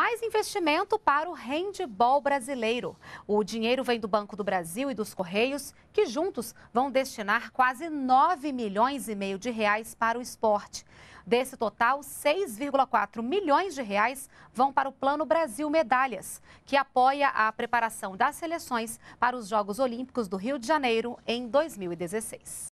Mais investimento para o handball brasileiro. O dinheiro vem do Banco do Brasil e dos Correios, que juntos vão destinar quase 9 milhões e meio de reais para o esporte. Desse total, 6,4 milhões de reais vão para o Plano Brasil Medalhas, que apoia a preparação das seleções para os Jogos Olímpicos do Rio de Janeiro em 2016.